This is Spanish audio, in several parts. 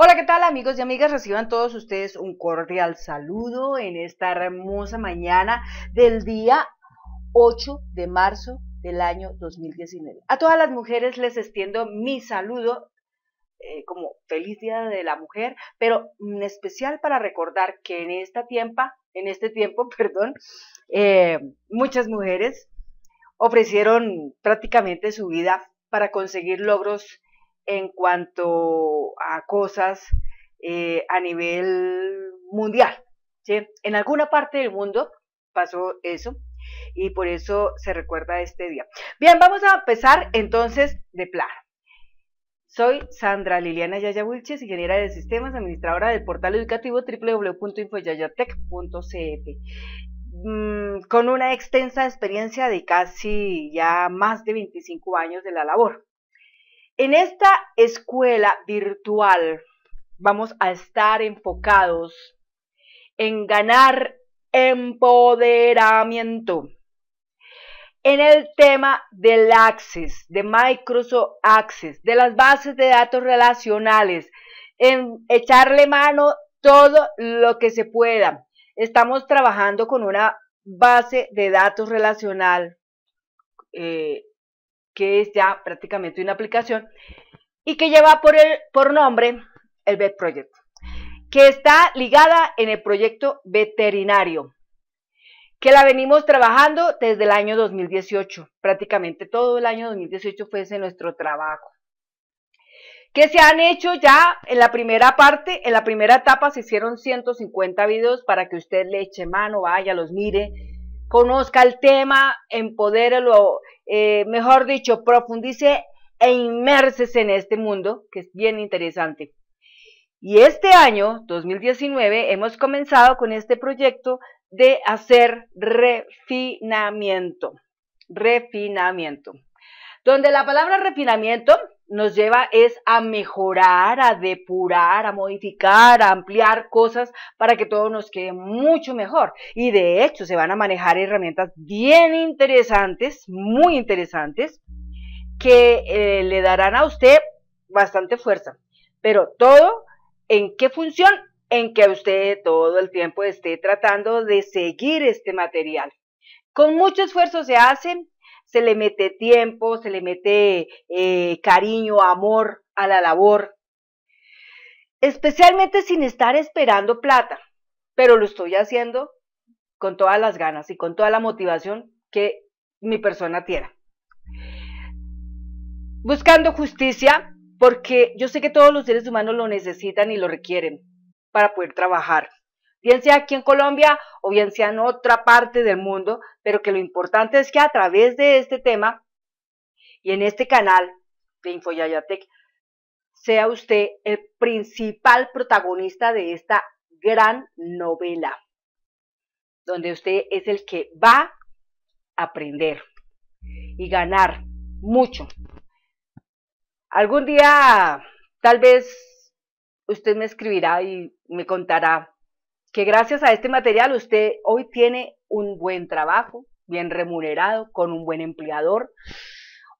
Hola, ¿qué tal amigos y amigas? Reciban todos ustedes un cordial saludo en esta hermosa mañana del día 8 de marzo del año 2019. A todas las mujeres les extiendo mi saludo eh, como feliz día de la mujer, pero en especial para recordar que en esta tiempo, en este tiempo, perdón, eh, muchas mujeres ofrecieron prácticamente su vida para conseguir logros en cuanto a cosas eh, a nivel mundial. En alguna parte del mundo pasó eso y por eso se recuerda este día. Bien, vamos a empezar entonces de plano. Soy Sandra Liliana Yaya Wilches, ingeniera de sistemas, administradora del portal educativo www.infoyayatec.cf mm, con una extensa experiencia de casi ya más de 25 años de la labor. En esta escuela virtual vamos a estar enfocados en ganar empoderamiento. En el tema del Access, de Microsoft Access, de las bases de datos relacionales, en echarle mano todo lo que se pueda. Estamos trabajando con una base de datos relacional eh, que es ya prácticamente una aplicación, y que lleva por, el, por nombre el Vet Project, que está ligada en el proyecto veterinario, que la venimos trabajando desde el año 2018, prácticamente todo el año 2018 fue ese nuestro trabajo que se han hecho ya en la primera parte, en la primera etapa se hicieron 150 videos para que usted le eche mano, vaya, los mire, conozca el tema, empodérelo, eh, mejor dicho, profundice e inmerses en este mundo, que es bien interesante. Y este año, 2019, hemos comenzado con este proyecto de hacer refinamiento, refinamiento, donde la palabra refinamiento nos lleva es a mejorar, a depurar, a modificar, a ampliar cosas para que todo nos quede mucho mejor. Y de hecho se van a manejar herramientas bien interesantes, muy interesantes, que eh, le darán a usted bastante fuerza. Pero todo, ¿en qué función? En que usted todo el tiempo esté tratando de seguir este material. Con mucho esfuerzo se hace, se le mete tiempo, se le mete eh, cariño, amor a la labor, especialmente sin estar esperando plata, pero lo estoy haciendo con todas las ganas y con toda la motivación que mi persona tiene. Buscando justicia, porque yo sé que todos los seres humanos lo necesitan y lo requieren para poder trabajar bien sea aquí en Colombia o bien sea en otra parte del mundo, pero que lo importante es que a través de este tema y en este canal de Infoyayatec sea usted el principal protagonista de esta gran novela, donde usted es el que va a aprender y ganar mucho. Algún día tal vez usted me escribirá y me contará que gracias a este material usted hoy tiene un buen trabajo, bien remunerado, con un buen empleador,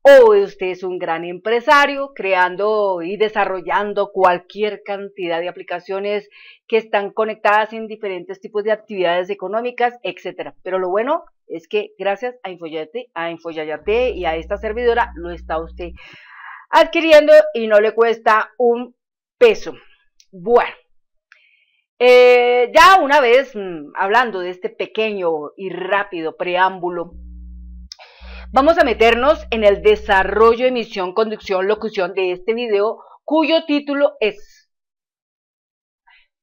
o usted es un gran empresario creando y desarrollando cualquier cantidad de aplicaciones que están conectadas en diferentes tipos de actividades económicas, etcétera. Pero lo bueno es que gracias a Infoyate, a Infoyate y a esta servidora lo está usted adquiriendo y no le cuesta un peso. Bueno, eh, ya una vez mm, hablando de este pequeño y rápido preámbulo, vamos a meternos en el desarrollo, emisión, conducción, locución de este video, cuyo título es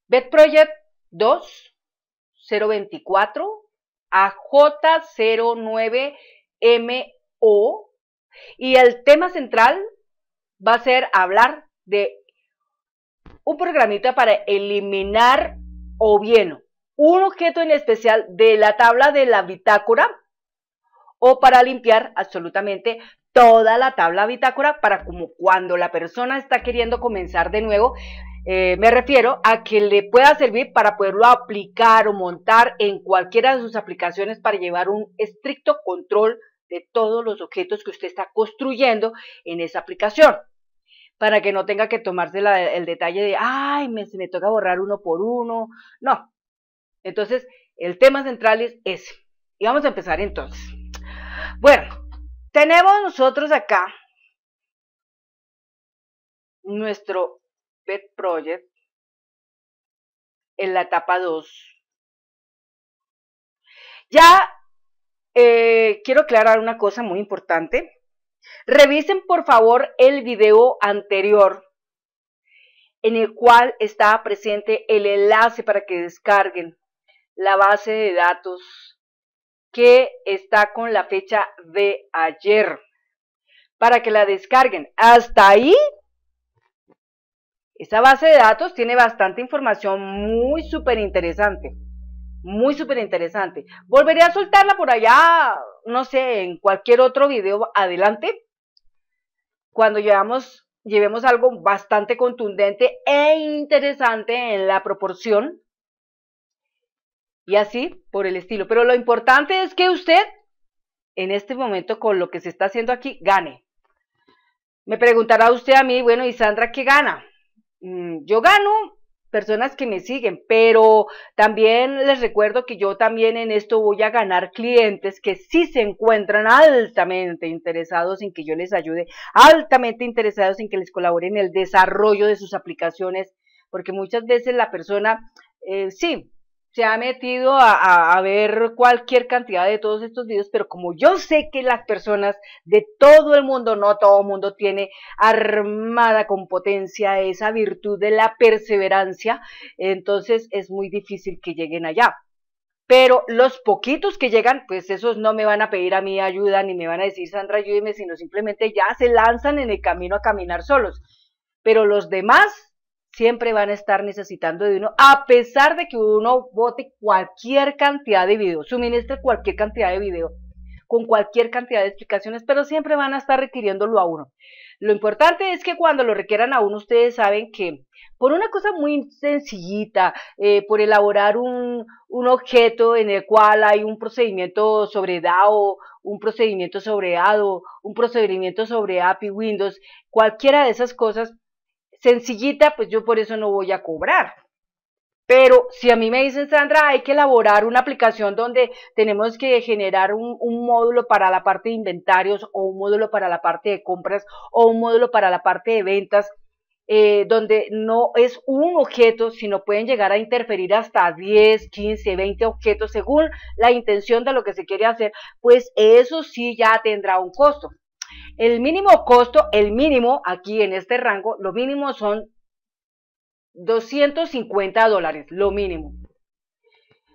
Bed Project 2.024 AJ09MO y el tema central va a ser hablar de un programita para eliminar o bien un objeto en especial de la tabla de la bitácora o para limpiar absolutamente toda la tabla bitácora para como cuando la persona está queriendo comenzar de nuevo, eh, me refiero a que le pueda servir para poderlo aplicar o montar en cualquiera de sus aplicaciones para llevar un estricto control de todos los objetos que usted está construyendo en esa aplicación para que no tenga que tomarse el detalle de, ay, me, se me toca borrar uno por uno. No. Entonces, el tema central es ese. Y vamos a empezar entonces. Bueno, tenemos nosotros acá nuestro pet project en la etapa 2. Ya eh, quiero aclarar una cosa muy importante Revisen por favor el video anterior en el cual está presente el enlace para que descarguen la base de datos que está con la fecha de ayer para que la descarguen. Hasta ahí, esa base de datos tiene bastante información muy súper interesante, muy súper interesante. Volveré a soltarla por allá no sé, en cualquier otro video adelante, cuando llevamos, llevemos algo bastante contundente e interesante en la proporción y así por el estilo. Pero lo importante es que usted, en este momento, con lo que se está haciendo aquí, gane. Me preguntará usted a mí, bueno, ¿y Sandra qué gana? Mm, yo gano personas que me siguen, pero también les recuerdo que yo también en esto voy a ganar clientes que sí se encuentran altamente interesados en que yo les ayude, altamente interesados en que les colabore en el desarrollo de sus aplicaciones, porque muchas veces la persona, eh, sí, se ha metido a, ver cualquier cantidad de todos estos videos, pero como yo sé que las personas de todo el mundo, no todo el mundo tiene armada con potencia esa virtud de la perseverancia, entonces es muy difícil que lleguen allá. Pero los poquitos que llegan, pues esos no me van a pedir a mí ayuda ni me van a decir, Sandra, ayúdeme, sino simplemente ya se lanzan en el camino a caminar solos. Pero los demás siempre van a estar necesitando de uno, a pesar de que uno vote cualquier cantidad de video, suministre cualquier cantidad de video, con cualquier cantidad de explicaciones, pero siempre van a estar requiriéndolo a uno. Lo importante es que cuando lo requieran a uno, ustedes saben que por una cosa muy sencillita, eh, por elaborar un, un, objeto en el cual hay un procedimiento sobre DAO, un procedimiento sobre ADO, un procedimiento sobre API Windows, cualquiera de esas cosas, sencillita, pues yo por eso no voy a cobrar. Pero si a mí me dicen, Sandra, hay que elaborar una aplicación donde tenemos que generar un, módulo para la parte de inventarios o un módulo para la parte de compras o un módulo para la parte de ventas, eh, donde no es un objeto, sino pueden llegar a interferir hasta 10, 15, 20 objetos según la intención de lo que se quiere hacer, pues eso sí ya tendrá un costo. El mínimo costo, el mínimo aquí en este rango, lo mínimo son 250 dólares, lo mínimo.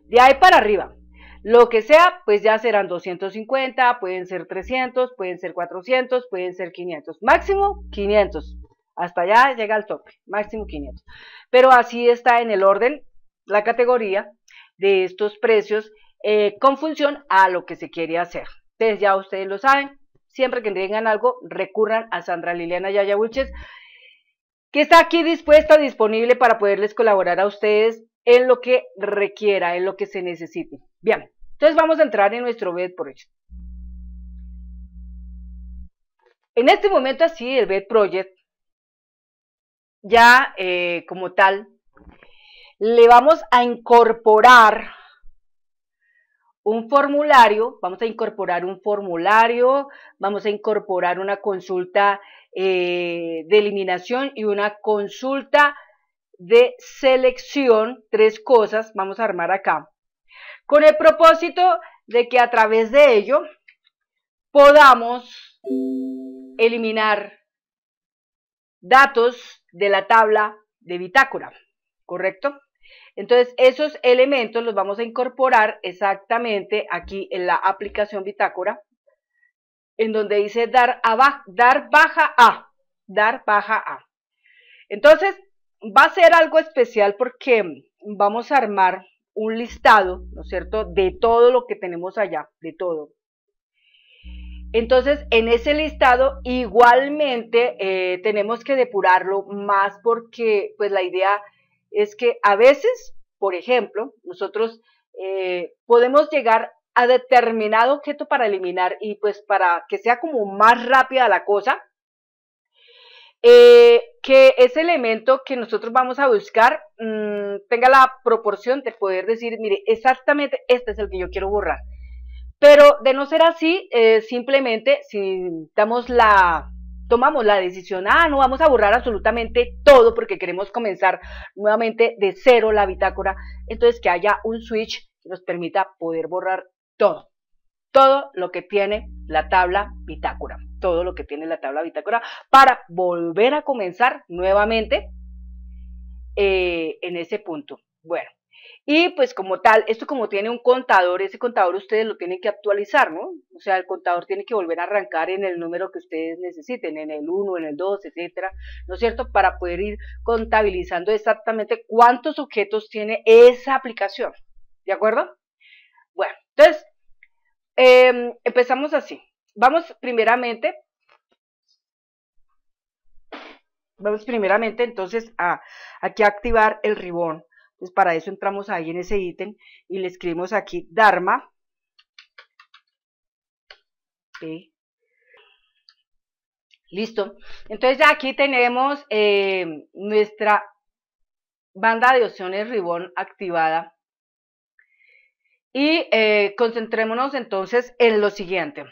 De ahí para arriba, lo que sea, pues ya serán 250, pueden ser 300, pueden ser 400, pueden ser 500, máximo 500. Hasta allá llega el tope, máximo 500. Pero así está en el orden la categoría de estos precios eh, con función a lo que se quiere hacer. Entonces ya ustedes lo saben, siempre que tengan algo, recurran a Sandra Liliana Yaya Bulches, que está aquí dispuesta, disponible para poderles colaborar a ustedes en lo que requiera, en lo que se necesite. Bien, entonces vamos a entrar en nuestro bed project. En este momento así, el bed project, ya eh, como tal, le vamos a incorporar un formulario, vamos a incorporar un formulario, vamos a incorporar una consulta eh, de eliminación y una consulta de selección, tres cosas vamos a armar acá, con el propósito de que a través de ello podamos eliminar datos de la tabla de bitácora, ¿correcto? Entonces, esos elementos los vamos a incorporar exactamente aquí en la aplicación bitácora, en donde dice dar, dar baja a, dar baja a. Entonces, va a ser algo especial porque vamos a armar un listado, ¿no es cierto?, de todo lo que tenemos allá, de todo. Entonces, en ese listado igualmente eh, tenemos que depurarlo más porque pues la idea es que a veces, por ejemplo, nosotros eh, podemos llegar a determinado objeto para eliminar y pues para que sea como más rápida la cosa, eh, que ese elemento que nosotros vamos a buscar mm, tenga la proporción de poder decir, mire, exactamente este es el que yo quiero borrar. Pero de no ser así, eh, simplemente si damos la, tomamos la decisión, ah, no vamos a borrar absolutamente todo porque queremos comenzar nuevamente de cero la bitácora, entonces que haya un switch que nos permita poder borrar todo, todo lo que tiene la tabla bitácora, todo lo que tiene la tabla bitácora para volver a comenzar nuevamente eh, en ese punto. Bueno, y pues como tal, esto como tiene un contador, ese contador ustedes lo tienen que actualizar, ¿no? O sea, el contador tiene que volver a arrancar en el número que ustedes necesiten, en el 1, en el 2, etcétera, ¿no es cierto? Para poder ir contabilizando exactamente cuántos objetos tiene esa aplicación, ¿de acuerdo? Bueno, entonces, em, empezamos así. Vamos primeramente, vamos primeramente entonces a aquí a activar el ribón entonces para eso entramos ahí en ese ítem y le escribimos aquí Dharma. Listo. Entonces ya aquí tenemos eh, nuestra banda de opciones Ribbon activada. Y eh, concentrémonos entonces en lo siguiente.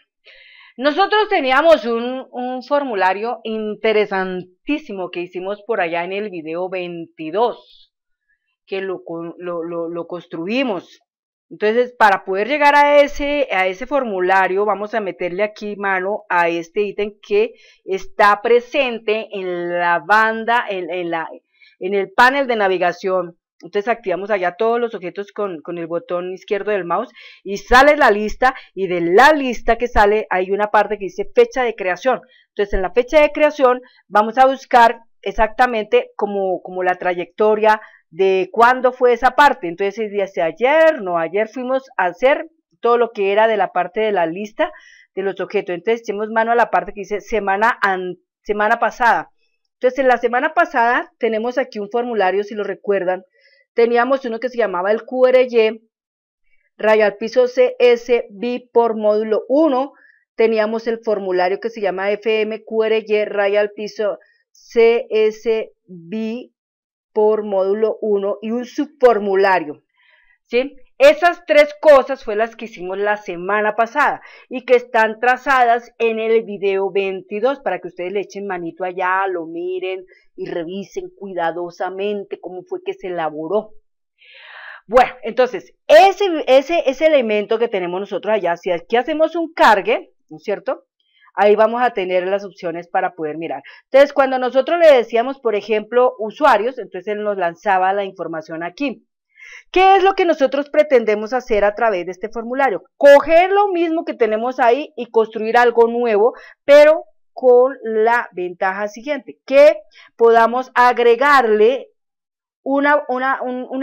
Nosotros teníamos un, un, formulario interesantísimo que hicimos por allá en el video 22 que lo, lo, lo, construimos. Entonces, para poder llegar a ese, a ese formulario, vamos a meterle aquí mano a este ítem que está presente en la banda, en, la, en el panel de navegación. Entonces activamos allá todos los objetos con, el botón izquierdo del mouse y sale la lista y de la lista que sale hay una parte que dice fecha de creación. Entonces en la fecha de creación vamos a buscar exactamente como, como la trayectoria de cuándo fue esa parte. Entonces, de ayer, no, ayer fuimos a hacer todo lo que era de la parte de la lista de los objetos. Entonces, echemos mano a la parte que dice semana, semana pasada. Entonces, en la semana pasada tenemos aquí un formulario, si lo recuerdan. Teníamos uno que se llamaba el QRY, rayo al piso CSB por módulo 1. Teníamos el formulario que se llama FMQRY, Ray al piso CSB por módulo 1 y un subformulario. ¿sí? Esas tres cosas fue las que hicimos la semana pasada y que están trazadas en el video 22 para que ustedes le echen manito allá, lo miren y revisen cuidadosamente cómo fue que se elaboró. Bueno, entonces, ese, ese, ese elemento que tenemos nosotros allá, si aquí hacemos un cargue, ¿no es cierto? Ahí vamos a tener las opciones para poder mirar. Entonces, cuando nosotros le decíamos, por ejemplo, usuarios, entonces él nos lanzaba la información aquí. ¿Qué es lo que nosotros pretendemos hacer a través de este formulario? Coger lo mismo que tenemos ahí y construir algo nuevo, pero con la ventaja siguiente, que podamos agregarle un,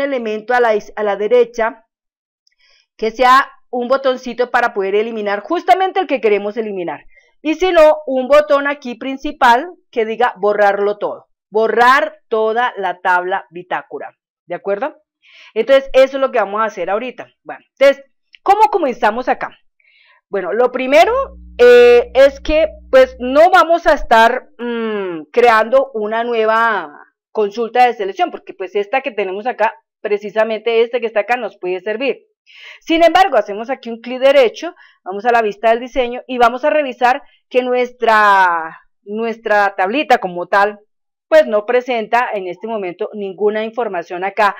elemento a la, a la derecha que sea un botoncito para poder eliminar justamente el que queremos eliminar. Y si no, un botón aquí principal que diga borrarlo todo. Borrar toda la tabla bitácora. ¿De acuerdo? Entonces, eso es lo que vamos a hacer ahorita. Bueno, entonces, ¿cómo comenzamos acá? Bueno, lo primero eh, es que pues no vamos a estar mm, creando una nueva consulta de selección, porque pues esta que tenemos acá, precisamente esta que está acá, nos puede servir. Sin embargo, hacemos aquí un clic derecho, vamos a la vista del diseño y vamos a revisar que nuestra, nuestra tablita como tal, pues no presenta en este momento ninguna información acá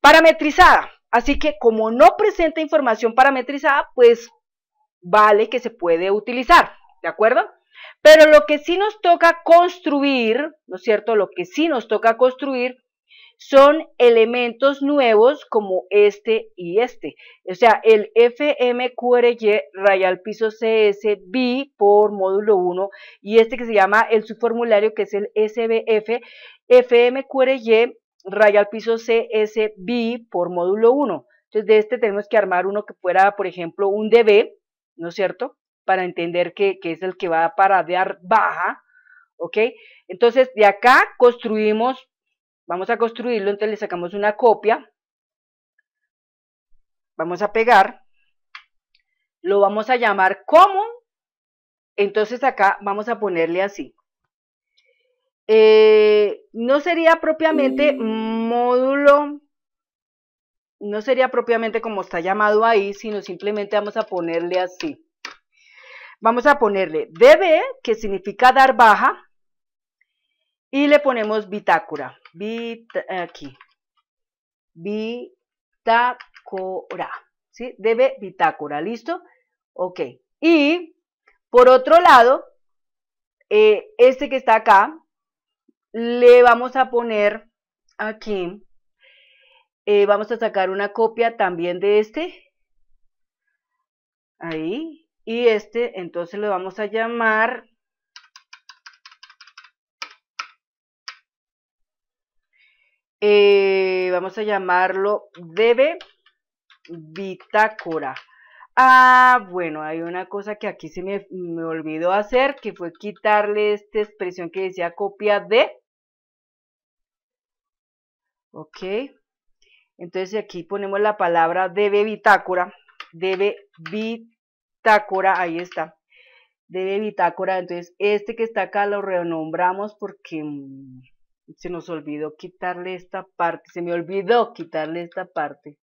parametrizada. Así que como no presenta información parametrizada, pues vale que se puede utilizar, ¿de acuerdo? Pero lo que sí nos toca construir, ¿no es cierto? Lo que sí nos toca construir son elementos nuevos como este y este. O sea, el FMQRY raya al piso CSB por módulo 1 y este que se llama el subformulario que es el SBF, FMQRY raya al piso CSB por módulo 1. Entonces, de este tenemos que armar uno que fuera, por ejemplo, un DB, ¿no es cierto? Para entender que, es el que va para dar baja, ¿ok? Entonces, de acá construimos Vamos a construirlo, entonces le sacamos una copia. Vamos a pegar. Lo vamos a llamar como. Entonces acá vamos a ponerle así. Eh, no sería propiamente mm. módulo, no sería propiamente como está llamado ahí, sino simplemente vamos a ponerle así. Vamos a ponerle DB, que significa dar baja, y le ponemos bitácora, bit eh, aquí, bitácora, ¿sí? Debe bitácora, ¿listo? Ok, y por otro lado, eh, este que está acá, le vamos a poner aquí, eh, vamos a sacar una copia también de este, ahí, y este entonces lo vamos a llamar Eh, vamos a llamarlo debe bitácora. Ah, bueno, hay una cosa que aquí se me, me, olvidó hacer, que fue quitarle esta expresión que decía copia de. Ok. Entonces aquí ponemos la palabra debe bitácora. Debe bitácora, ahí está. Debe bitácora. Entonces este que está acá lo renombramos porque mm, se nos olvidó quitarle esta parte, se me olvidó quitarle esta parte.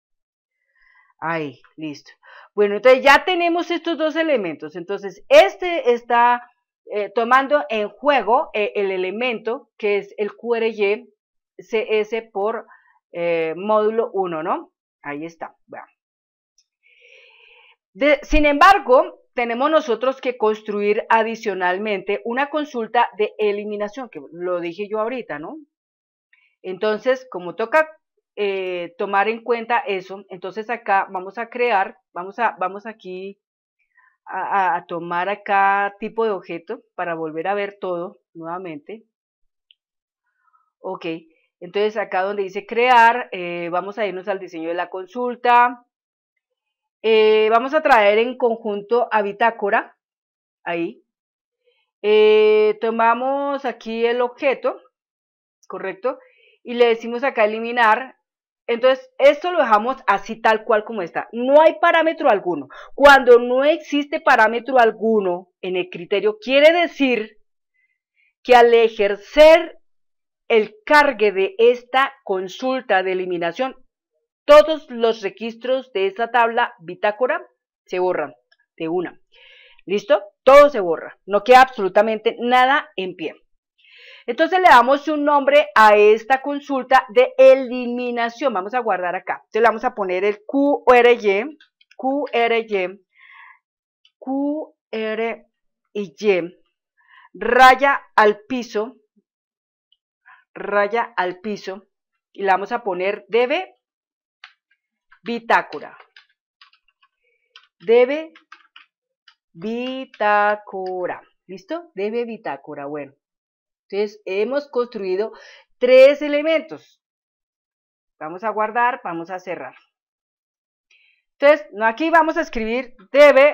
Ahí, listo. Bueno, entonces ya tenemos estos dos elementos. Entonces, este está eh, tomando en juego eh, el elemento que es el QRY CS por eh, módulo 1, ¿no? Ahí está. sin embargo, tenemos nosotros que construir adicionalmente una consulta de eliminación, que lo dije yo ahorita, ¿no? Entonces, como toca eh, tomar en cuenta eso, entonces acá vamos a crear, vamos, a, vamos aquí a, tomar acá tipo de objeto para volver a ver todo nuevamente. Ok, entonces acá donde dice crear, eh, vamos a irnos al diseño de la consulta, eh, vamos a traer en conjunto a bitácora, ahí. Eh, tomamos aquí el objeto, ¿correcto? Y le decimos acá eliminar. Entonces, esto lo dejamos así tal cual como está. No hay parámetro alguno. Cuando no existe parámetro alguno en el criterio, quiere decir que al ejercer el cargue de esta consulta de eliminación todos los registros de esta tabla bitácora se borran de una. ¿Listo? Todo se borra, no queda absolutamente nada en pie. Entonces le damos un nombre a esta consulta de eliminación. Vamos a guardar acá. Entonces le vamos a poner el QRY, QRY, QRY, raya al piso, raya al piso, y le vamos a poner DB Bitácora. Debe bitácora. ¿Listo? Debe bitácora. Bueno, entonces hemos construido tres elementos. Vamos a guardar, vamos a cerrar. Entonces, aquí vamos a escribir debe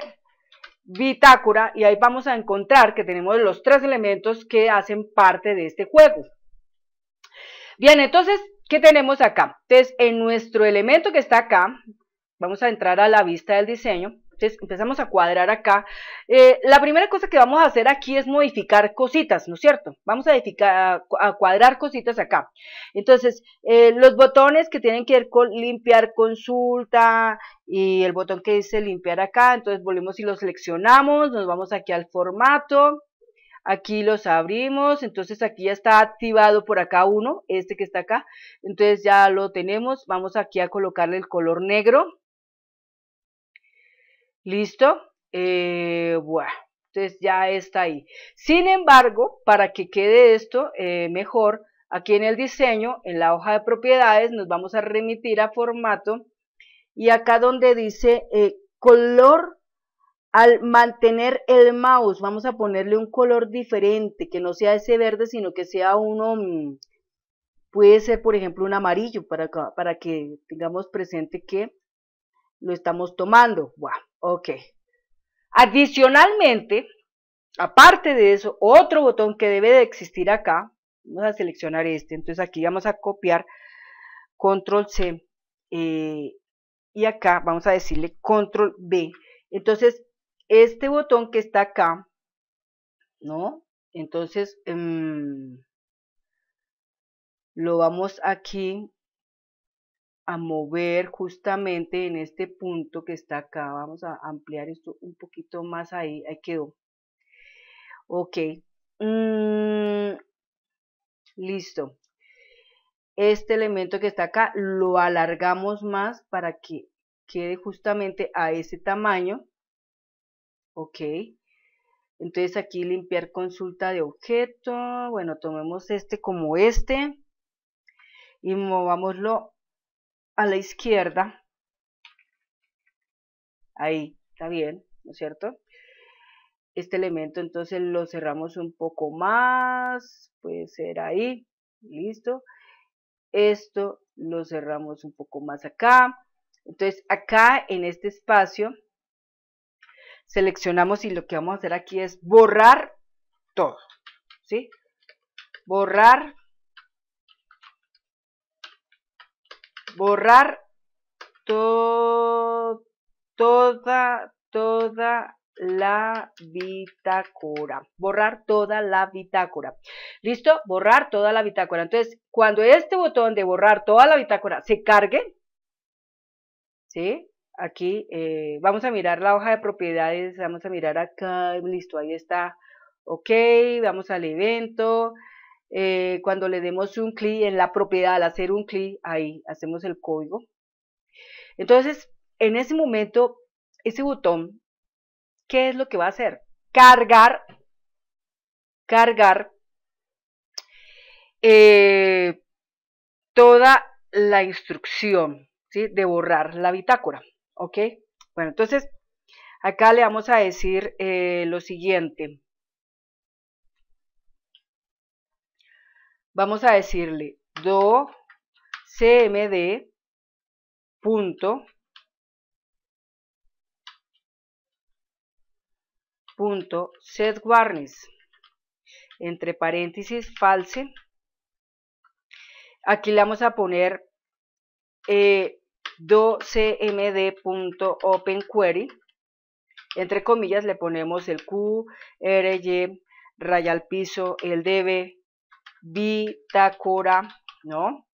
bitácora y ahí vamos a encontrar que tenemos los tres elementos que hacen parte de este juego. Bien, entonces ¿Qué tenemos acá? Entonces, en nuestro elemento que está acá, vamos a entrar a la vista del diseño. Entonces, empezamos a cuadrar acá. Eh, la primera cosa que vamos a hacer aquí es modificar cositas, ¿no es cierto? Vamos a, edificar, a cuadrar cositas acá. Entonces, eh, los botones que tienen que ver con limpiar consulta y el botón que dice limpiar acá. Entonces, volvemos y lo seleccionamos. Nos vamos aquí al formato Aquí los abrimos, entonces aquí ya está activado por acá uno, este que está acá. Entonces ya lo tenemos, vamos aquí a colocarle el color negro. Listo. Eh, bueno, entonces ya está ahí. Sin embargo, para que quede esto eh, mejor, aquí en el diseño, en la hoja de propiedades, nos vamos a remitir a formato y acá donde dice eh, color al mantener el mouse, vamos a ponerle un color diferente, que no sea ese verde, sino que sea uno, mm, puede ser por ejemplo un amarillo, para, para que tengamos presente que lo estamos tomando. Wow, ok. Adicionalmente, aparte de eso, otro botón que debe de existir acá, vamos a seleccionar este, entonces aquí vamos a copiar control C eh, y acá vamos a decirle control B. Entonces, este botón que está acá, ¿no? Entonces, em, lo vamos aquí a mover justamente en este punto que está acá. Vamos a ampliar esto un poquito más ahí. Ahí quedó. Ok. Mm, listo. Este elemento que está acá lo alargamos más para que quede justamente a ese tamaño. Ok. Entonces aquí limpiar consulta de objeto. Bueno, tomemos este como este. Y movámoslo a la izquierda. Ahí, está bien, ¿no es cierto? Este elemento entonces lo cerramos un poco más. Puede ser ahí. Listo. Esto lo cerramos un poco más acá. Entonces acá en este espacio seleccionamos y lo que vamos a hacer aquí es borrar todo, ¿sí? Borrar, borrar todo toda, toda la bitácora. Borrar toda la bitácora. ¿Listo? Borrar toda la bitácora. Entonces, cuando este botón de borrar toda la bitácora se cargue, ¿sí? Aquí eh, vamos a mirar la hoja de propiedades, vamos a mirar acá, listo, ahí está, ok, vamos al evento, eh, cuando le demos un clic en la propiedad, al hacer un clic, ahí hacemos el código. Entonces, en ese momento, ese botón, ¿qué es lo que va a hacer? Cargar, cargar eh, toda la instrucción de borrar la bitácora. ¿Ok? Bueno, entonces acá le vamos a decir eh, lo siguiente. Vamos a decirle do cmd punto punto set warnings entre paréntesis false aquí le vamos a poner eh, Docmd.openQuery. query entre comillas le ponemos el Q, R, Y, raya al piso, el DB, bitácora, ¿no?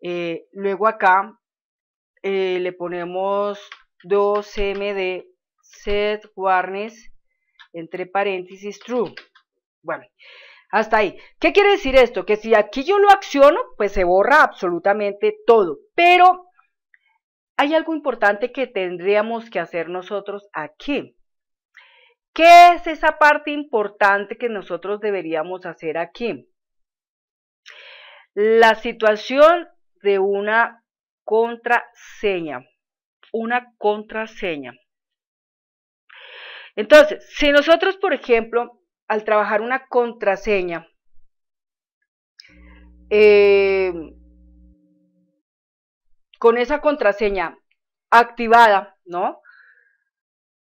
Eh, luego acá eh, le ponemos 2 cmd set warnings entre paréntesis true. Bueno, hasta ahí. ¿Qué quiere decir esto? Que si aquí yo lo acciono, pues se borra absolutamente todo. Pero hay algo importante que tendríamos que hacer nosotros aquí. ¿Qué es esa parte importante que nosotros deberíamos hacer aquí? La situación de una contraseña, una contraseña. Entonces, si nosotros, por ejemplo, al trabajar una contraseña, eh, con esa contraseña activada, ¿no?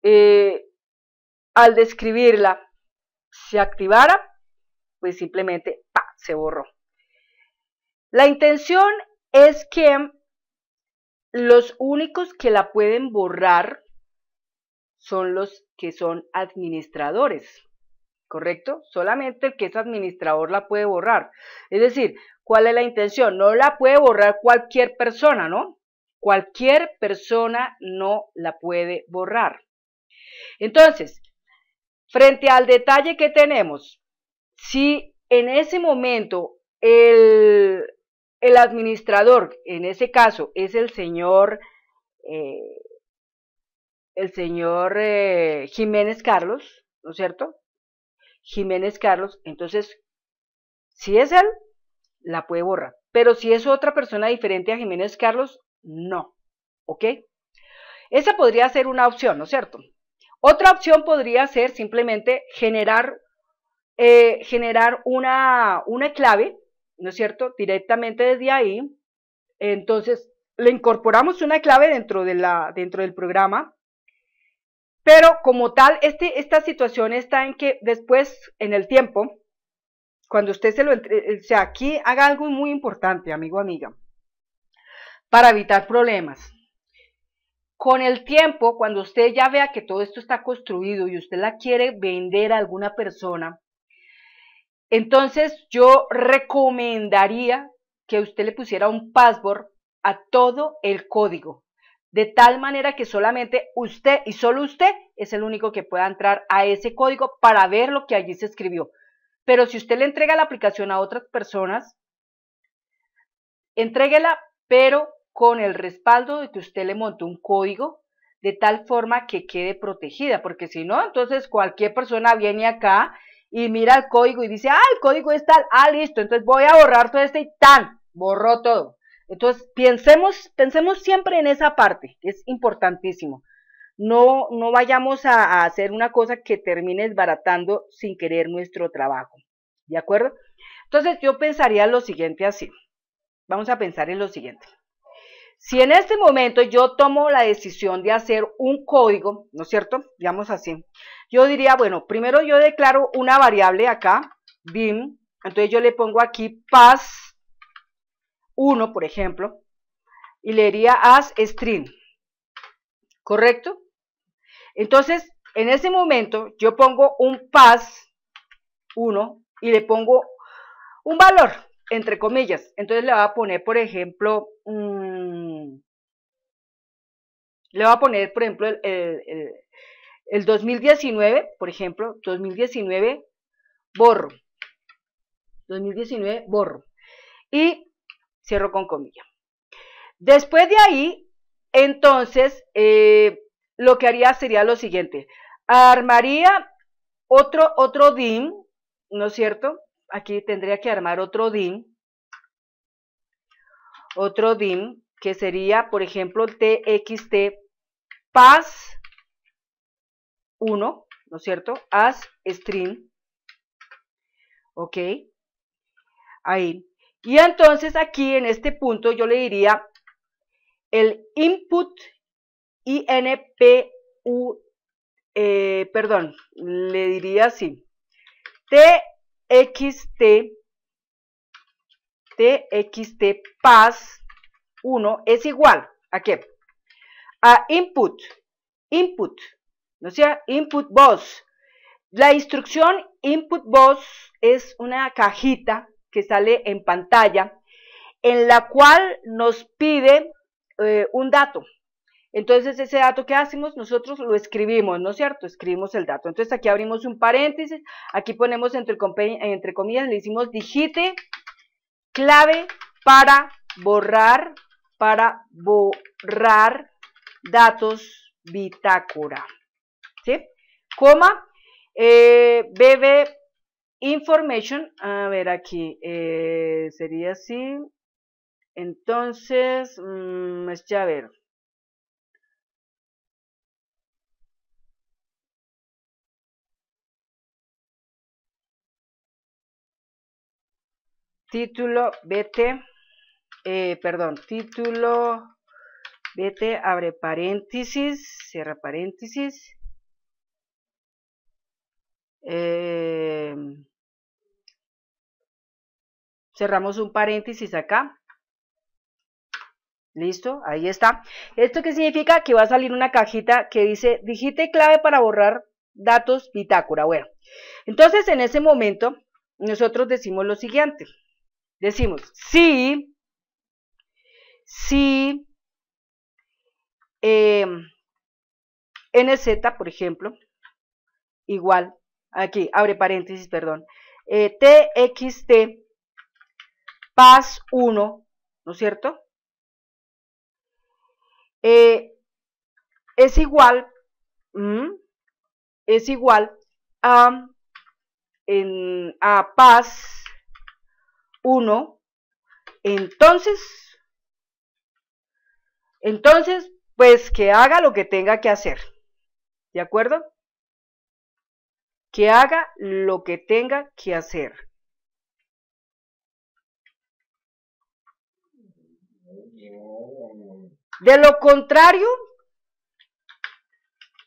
Eh, al describirla, se activara, pues simplemente se borró. La intención es que los únicos que la pueden borrar son los que son administradores. ¿correcto? Solamente el que es administrador la puede borrar. Es decir, ¿cuál es la intención? No la puede borrar cualquier persona, ¿no? Cualquier persona no la puede borrar. Entonces, frente al detalle que tenemos, si en ese momento el, el administrador, en ese caso, es el señor, eh, el señor eh, Jiménez Carlos, ¿no es cierto? Jiménez Carlos, entonces, si es él, la puede borrar. Pero si es otra persona diferente a Jiménez Carlos, no. ¿Ok? Esa podría ser una opción, ¿no es cierto? Otra opción podría ser simplemente generar, eh, generar una, una clave, ¿no es cierto? Directamente desde ahí. Entonces, le incorporamos una clave dentro, de la, dentro del programa pero como tal, este, esta situación está en que después, en el tiempo, cuando usted se lo... Entre, eh, o sea, aquí haga algo muy importante, amigo, amiga, para evitar problemas. Con el tiempo, cuando usted ya vea que todo esto está construido y usted la quiere vender a alguna persona, entonces yo recomendaría que usted le pusiera un password a todo el código de tal manera que solamente usted y solo usted es el único que pueda entrar a ese código para ver lo que allí se escribió. Pero si usted le entrega la aplicación a otras personas, entréguela, pero con el respaldo de que usted le monte un código de tal forma que quede protegida, porque si no, entonces cualquier persona viene acá y mira el código y dice, ah, el código es tal, ah, listo, entonces voy a borrar todo esto y tan, borró todo. Entonces, pensemos, siempre en esa parte, es importantísimo. No, no vayamos a, hacer una cosa que termine desbaratando sin querer nuestro trabajo. ¿De acuerdo? Entonces, yo pensaría lo siguiente así. Vamos a pensar en lo siguiente. Si en este momento yo tomo la decisión de hacer un código, ¿no es cierto? Digamos así. Yo diría, bueno, primero yo declaro una variable acá, bim. Entonces yo le pongo aquí PAS, 1, por ejemplo, y le diría as string, ¿correcto? Entonces, en ese momento yo pongo un pass 1 y le pongo un valor, entre comillas. Entonces le voy a poner, por ejemplo, mm, le voy a poner, por ejemplo, el, el 2019, por ejemplo, 2019 borro. 2019 borro. Y Cierro con comilla. Después de ahí, entonces, eh, lo que haría sería lo siguiente. Armaría otro, otro DIM, ¿no es cierto? Aquí tendría que armar otro DIM. Otro DIM que sería, por ejemplo, TXT PAS 1, ¿no es cierto? As string. Ok. Ahí. Y entonces aquí en este punto yo le diría el input INPU, eh, perdón, le diría así, TXT, TXT PAS 1 es igual a qué? A input, input, no sea input BOSS. La instrucción input BOSS es una cajita que sale en pantalla, en la cual nos pide eh, un dato. Entonces, ese dato que hacemos, nosotros lo escribimos, ¿no es cierto? Escribimos el dato. Entonces, aquí abrimos un paréntesis, aquí ponemos entre, entre comillas, le hicimos digite clave para borrar, para borrar datos bitácora, ¿sí? Coma, eh, BB Information, a ver aquí, eh, sería así. Entonces, mmm, ya ver. Título, vete, eh, perdón, título, vete, abre paréntesis, cierra paréntesis. Eh, Cerramos un paréntesis acá. Listo, ahí está. ¿Esto qué significa? Que va a salir una cajita que dice, digite clave para borrar datos bitácora. Bueno, entonces en ese momento nosotros decimos lo siguiente. Decimos, si... Si... Em, n NZ, por ejemplo, igual, aquí, abre paréntesis, perdón, TXT eh, paz 1, ¿no es cierto? Eh, es igual, mm, es igual a, en, a paz 1, entonces, entonces, pues que haga lo que tenga que hacer, ¿de acuerdo? Que haga lo que tenga que hacer. De lo contrario,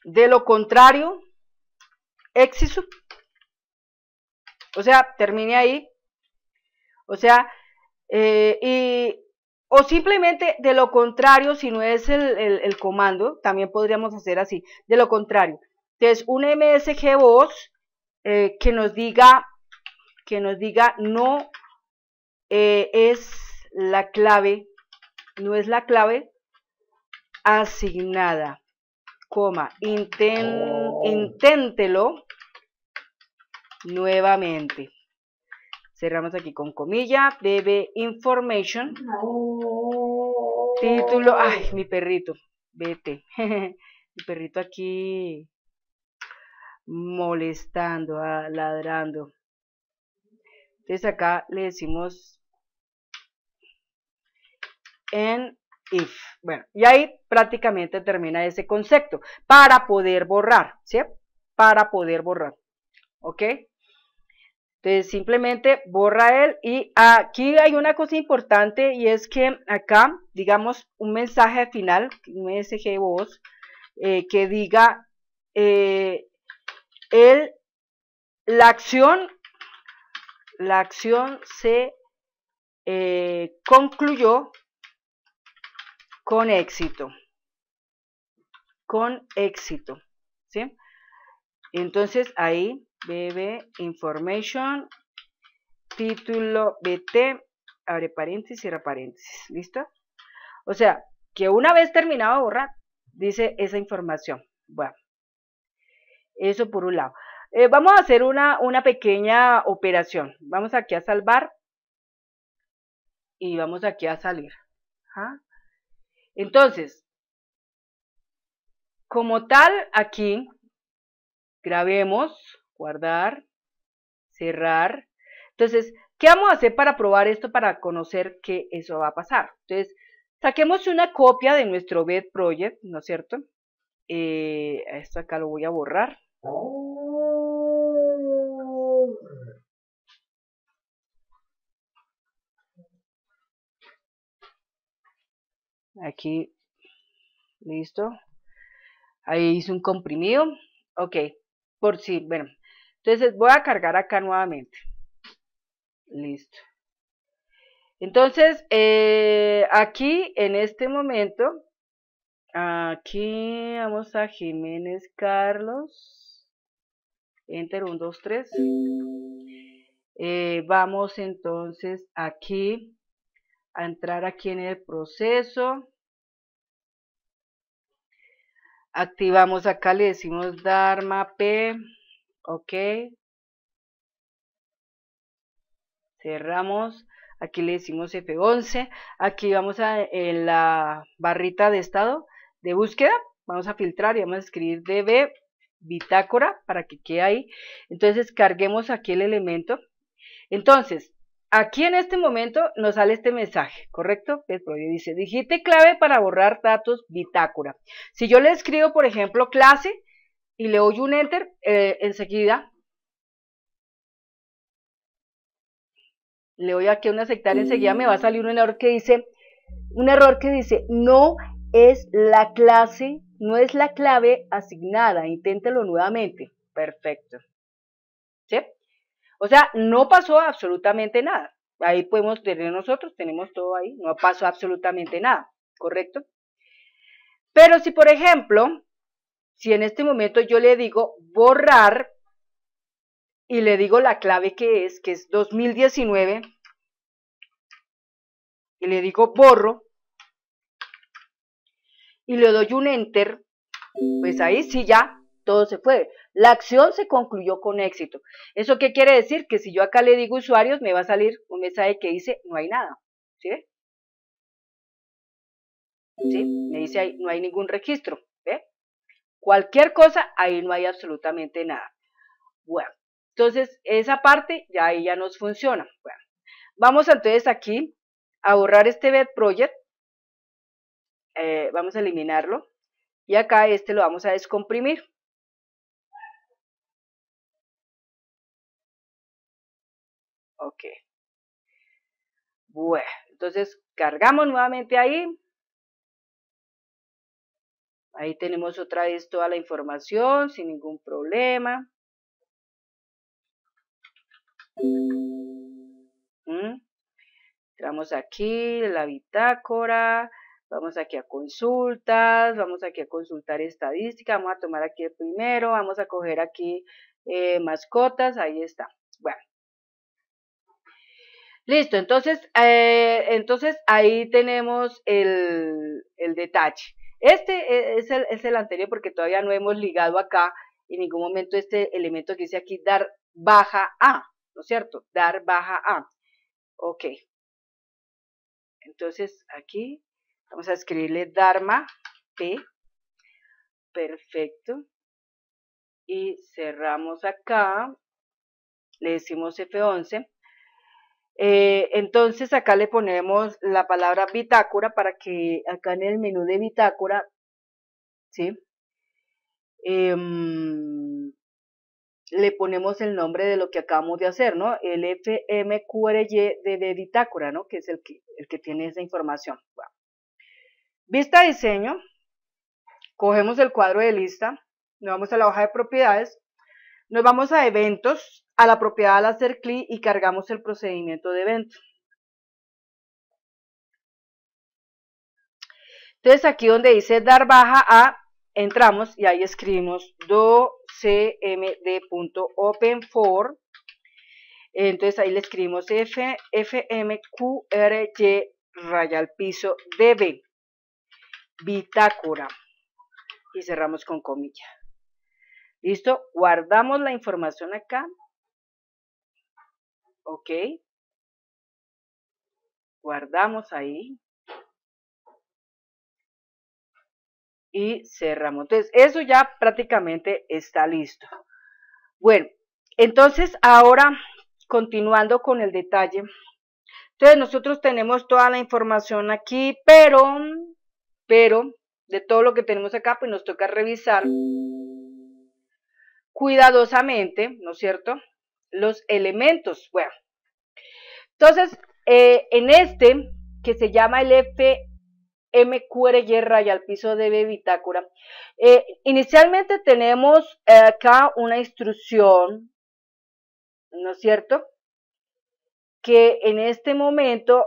de lo contrario, éxito O sea, termine ahí. O sea, eh, y, o simplemente de lo contrario, si no es el, comando, también podríamos hacer así, de lo contrario. Entonces, un MSG voz eh, que nos diga, que nos diga no eh, es la clave, no es la clave asignada, coma, oh. inténtelo nuevamente. Cerramos aquí con comilla, bebe information, oh. título, ay, mi perrito, vete, mi perrito aquí molestando, ah, ladrando. Entonces acá le decimos en bueno, y ahí prácticamente termina ese concepto para poder borrar, ¿sí? Para poder borrar, ¿ok? Entonces simplemente borra él y aquí hay una cosa importante y es que acá, digamos, un mensaje final, un SG voz, eh, que diga eh, el, la acción, la acción se eh, concluyó con éxito. Con éxito. ¿sí? Entonces ahí, BB Information, título BT, abre paréntesis, cierra paréntesis. ¿Listo? O sea, que una vez terminado borra, borrar, dice esa información. Bueno, eso por un lado. Eh, vamos a hacer una, una pequeña operación. Vamos aquí a salvar y vamos aquí a salir. ¿Ah? Entonces, como tal, aquí grabemos, guardar, cerrar. Entonces, ¿qué vamos a hacer para probar esto, para conocer que eso va a pasar? Entonces, saquemos una copia de nuestro bed project, ¿no es cierto? Eh, esto acá lo voy a borrar. aquí, listo, ahí hice un comprimido, ok, por si, bueno, entonces voy a cargar acá nuevamente, listo, entonces eh, aquí en este momento, aquí vamos a Jiménez Carlos, enter 1, 2, 3, vamos entonces aquí a entrar aquí en el proceso. Activamos acá, le decimos Dharma P, ok. Cerramos, aquí le decimos F11, aquí vamos a en la barrita de estado de búsqueda, vamos a filtrar y vamos a escribir DB bitácora para que quede ahí. Entonces carguemos aquí el elemento. Entonces, Aquí en este momento nos sale este mensaje, ¿correcto? Pues dice, digite clave para borrar datos bitácora. Si yo le escribo, por ejemplo, clase y le doy un enter, eh, enseguida le doy aquí una un aceptar, enseguida me va a mm. salir un error que dice, un error que dice, no es la clase, no es la clave asignada, inténtelo nuevamente. Perfecto. O sea, no pasó absolutamente nada. Ahí podemos tener nosotros, tenemos todo ahí, no pasó absolutamente nada, ¿correcto? Pero si, por ejemplo, si en este momento yo le digo borrar y le digo la clave que es, que es 2019, y le digo borro, y le doy un enter, pues ahí sí ya todo se fue. La acción se concluyó con éxito. ¿Eso qué quiere decir? Que si yo acá le digo usuarios, me va a salir un mensaje que dice no hay nada. ¿Sí ¿Sí? Me dice ahí no hay ningún registro. ¿Ve? Cualquier cosa, ahí no hay absolutamente nada. Bueno, entonces esa parte ya ahí ya nos funciona. Bueno, vamos entonces aquí a borrar este bed project. Eh, vamos a eliminarlo. Y acá este lo vamos a descomprimir. Bueno, entonces cargamos nuevamente ahí. Ahí tenemos otra vez toda la información sin ningún problema. Entramos aquí, la bitácora, vamos aquí a consultas, vamos aquí a consultar estadística, vamos a tomar aquí el primero, vamos a coger aquí eh, mascotas, ahí está. Bueno, Listo, entonces, eh, entonces ahí tenemos el, el detalle. Este e, es el, es el, anterior porque todavía no hemos ligado acá en ningún momento este elemento que dice aquí dar baja a, ¿no es cierto? Dar baja a. Ok. Entonces aquí vamos a escribirle Dharma P. Perfecto. Y cerramos acá. Le decimos F11. Eh, entonces acá le ponemos la palabra bitácora para que acá en el menú de bitácora, ¿sí? Em, le ponemos el nombre de lo que acabamos de hacer, ¿no? El FMQRY de, bitácora, ¿no? Que es el que, el que tiene esa información. Vista diseño, cogemos el cuadro de lista, nos vamos a la hoja de propiedades, nos vamos a eventos, a la propiedad al hacer clic y cargamos el procedimiento de evento. Entonces aquí donde dice dar baja a, entramos y ahí escribimos docmd.openfor for. Entonces ahí le escribimos f, r raya al piso db bitácora y cerramos con comilla. ¿Listo? Guardamos la información acá Ok. Guardamos ahí. Y cerramos. Entonces, eso ya prácticamente está listo. Bueno, entonces ahora, continuando con el detalle. Entonces, nosotros tenemos toda la información aquí, pero, pero, de todo lo que tenemos acá, pues nos toca revisar cuidadosamente, ¿no es cierto? los elementos. Bueno, entonces, eh, en este, que se llama el y al piso de bitácora, eh, inicialmente tenemos eh, acá una instrucción, ¿no es cierto? Que en este momento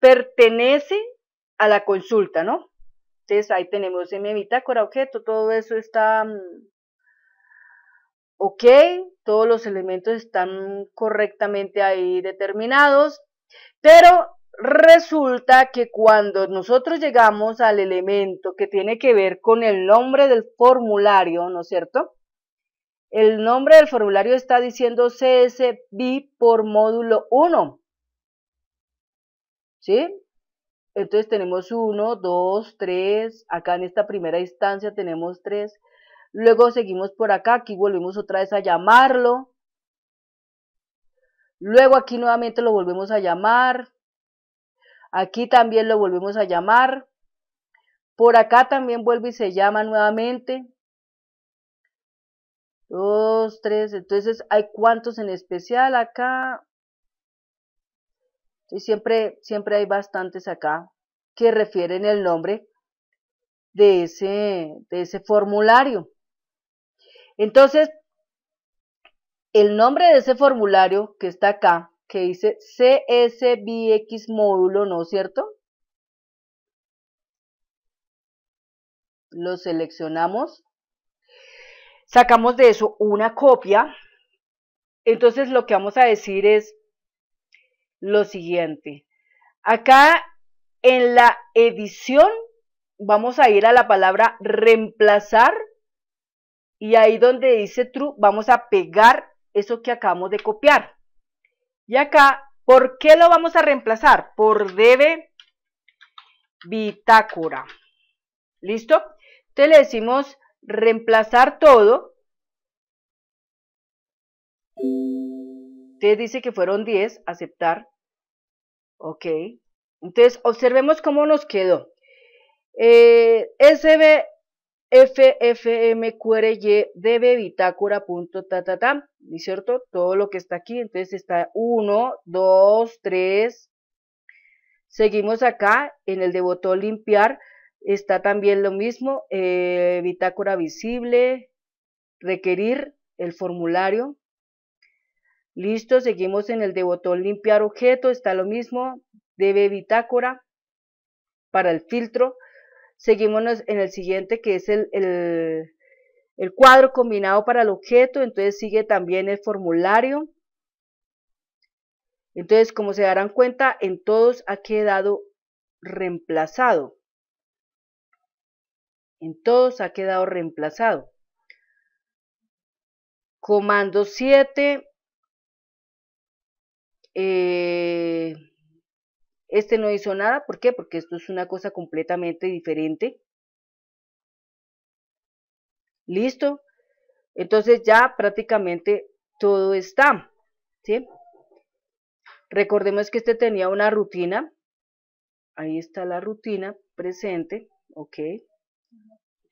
pertenece a la consulta, ¿no? Entonces ahí tenemos en bitácora objeto, todo eso está mm, ok, todos los elementos están correctamente ahí determinados, pero resulta que cuando nosotros llegamos al elemento que tiene que ver con el nombre del formulario, ¿no es cierto? El nombre del formulario está diciendo CSV por módulo 1. ¿Sí? Entonces tenemos 1, 2, 3, acá en esta primera instancia tenemos 3, Luego seguimos por acá, aquí volvemos otra vez a llamarlo. Luego aquí nuevamente lo volvemos a llamar. Aquí también lo volvemos a llamar. Por acá también vuelve y se llama nuevamente. Dos, tres, entonces hay cuantos en especial acá. Y siempre, siempre hay bastantes acá que refieren el nombre de ese, de ese formulario. Entonces, el nombre de ese formulario que está acá, que dice CSBX módulo, ¿no es cierto? Lo seleccionamos. Sacamos de eso una copia. Entonces lo que vamos a decir es lo siguiente. Acá en la edición vamos a ir a la palabra reemplazar y ahí donde dice true vamos a pegar eso que acabamos de copiar. Y acá, ¿por qué lo vamos a reemplazar? Por debe bitácora. ¿Listo? Entonces le decimos reemplazar todo. Te dice que fueron 10, aceptar. Ok. Entonces, observemos cómo nos quedó. Eh, SB FFMQRY bitácora punto ta ta ta, cierto? Todo lo que está aquí, entonces está 1, 2, 3. Seguimos acá en el de botón limpiar, está también lo mismo, eh, bitácora visible, requerir el formulario. Listo, seguimos en el de botón limpiar objeto, está lo mismo, debe bitácora para el filtro Seguimos en el siguiente que es el, cuadro combinado para el objeto, entonces sigue también el formulario. Entonces, como se darán cuenta, en todos ha quedado reemplazado. En todos ha quedado reemplazado. Comando 7. Este no hizo nada, ¿por qué? Porque esto es una cosa completamente diferente. ¿Listo? Entonces ya prácticamente todo está, ¿sí? Recordemos que este tenía una rutina. Ahí está la rutina presente, ok.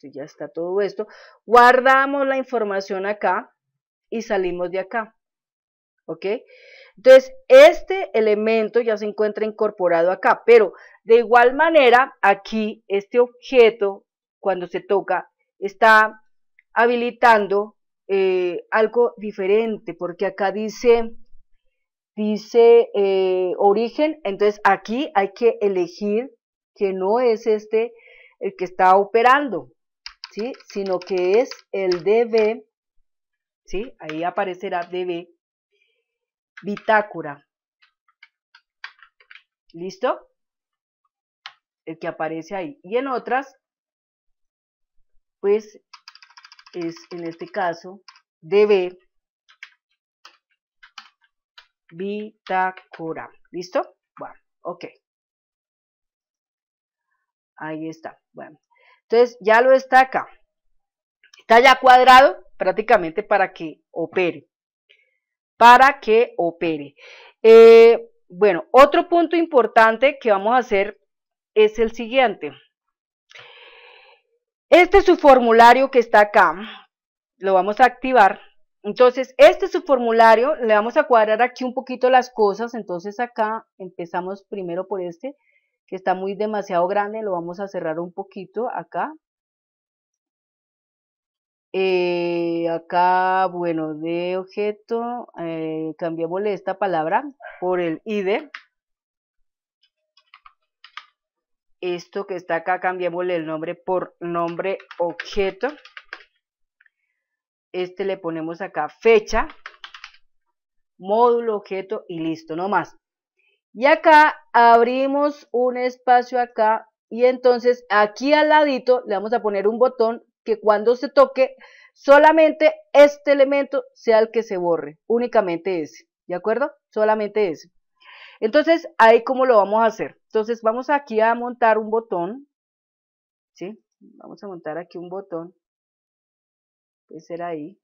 ya está todo esto. Guardamos la información acá y salimos de acá, ok. Entonces, este elemento ya se encuentra incorporado acá, pero de igual manera, aquí este objeto, cuando se toca, está habilitando eh, algo diferente, porque acá dice, dice eh, origen, entonces aquí hay que elegir que no es este el que está operando, ¿sí? sino que es el DB, ¿sí? ahí aparecerá DB, bitácora. ¿Listo? El que aparece ahí. Y en otras, pues es en este caso DB bitácora. ¿Listo? Bueno, ok. Ahí está. Bueno, entonces ya lo está acá, Está ya cuadrado prácticamente para que opere para que opere. Eh, bueno, otro punto importante que vamos a hacer es el siguiente. Este es su formulario que está acá, lo vamos a activar. Entonces, este es su formulario, le vamos a cuadrar aquí un poquito las cosas, entonces acá empezamos primero por este, que está muy demasiado grande, lo vamos a cerrar un poquito acá, eh, acá, bueno, de objeto, eh, esta palabra por el id. Esto que está acá, cambiémosle el nombre por nombre objeto. Este le ponemos acá fecha, módulo objeto y listo, no más. Y acá abrimos un espacio acá y entonces aquí al ladito le vamos a poner un botón que cuando se toque, solamente este elemento sea el que se borre, únicamente ese, ¿de acuerdo? Solamente ese. Entonces, ahí cómo lo vamos a hacer. Entonces, vamos aquí a montar un botón, ¿sí? Vamos a montar aquí un botón, puede ser ahí.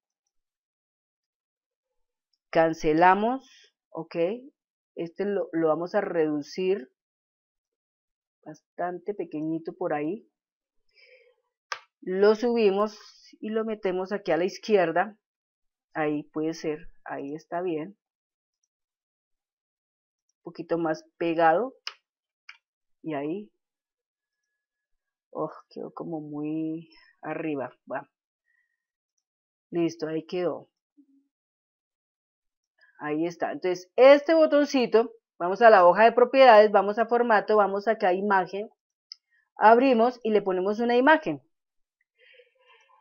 Cancelamos, ok, este lo, lo vamos a reducir bastante pequeñito por ahí, lo subimos y lo metemos aquí a la izquierda ahí puede ser, ahí está bien un poquito más pegado y ahí oh, quedó como muy arriba listo, ahí quedó ahí está, entonces este botoncito vamos a la hoja de propiedades, vamos a formato, vamos acá a imagen abrimos y le ponemos una imagen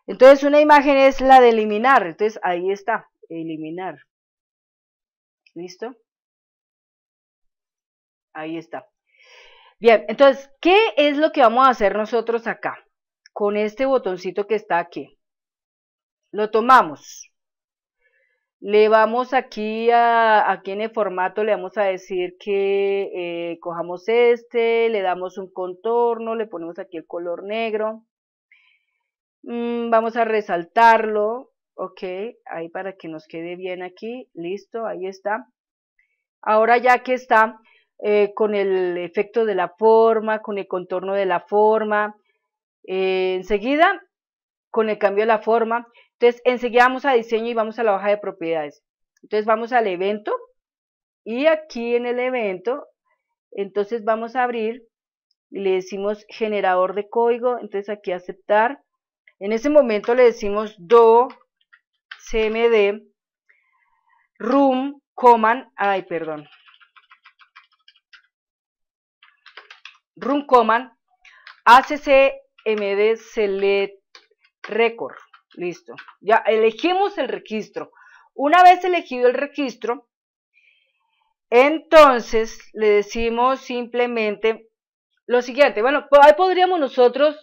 entonces una imagen es la de eliminar, entonces ahí está, eliminar. ¿Listo? Ahí está. Bien, entonces, ¿qué es lo que vamos a hacer nosotros acá? Con este botoncito que está aquí. Lo tomamos. Le vamos aquí, a, aquí en el formato, le vamos a decir que eh, cojamos este, le damos un contorno, le ponemos aquí el color negro. Mm, vamos a resaltarlo, ok, ahí para que nos quede bien aquí, listo, ahí está. Ahora ya que está eh, con el efecto de la forma, con el contorno de la forma, eh, enseguida con el cambio de la forma, entonces enseguida vamos a diseño y vamos a la hoja de propiedades. Entonces vamos al evento y aquí en el evento, entonces vamos a abrir y le decimos generador de código, entonces aquí aceptar, en ese momento le decimos do cmd room command, ay perdón, room command accmd select record. Listo. Ya elegimos el registro. Una vez elegido el registro, entonces le decimos simplemente lo siguiente. Bueno, ahí podríamos nosotros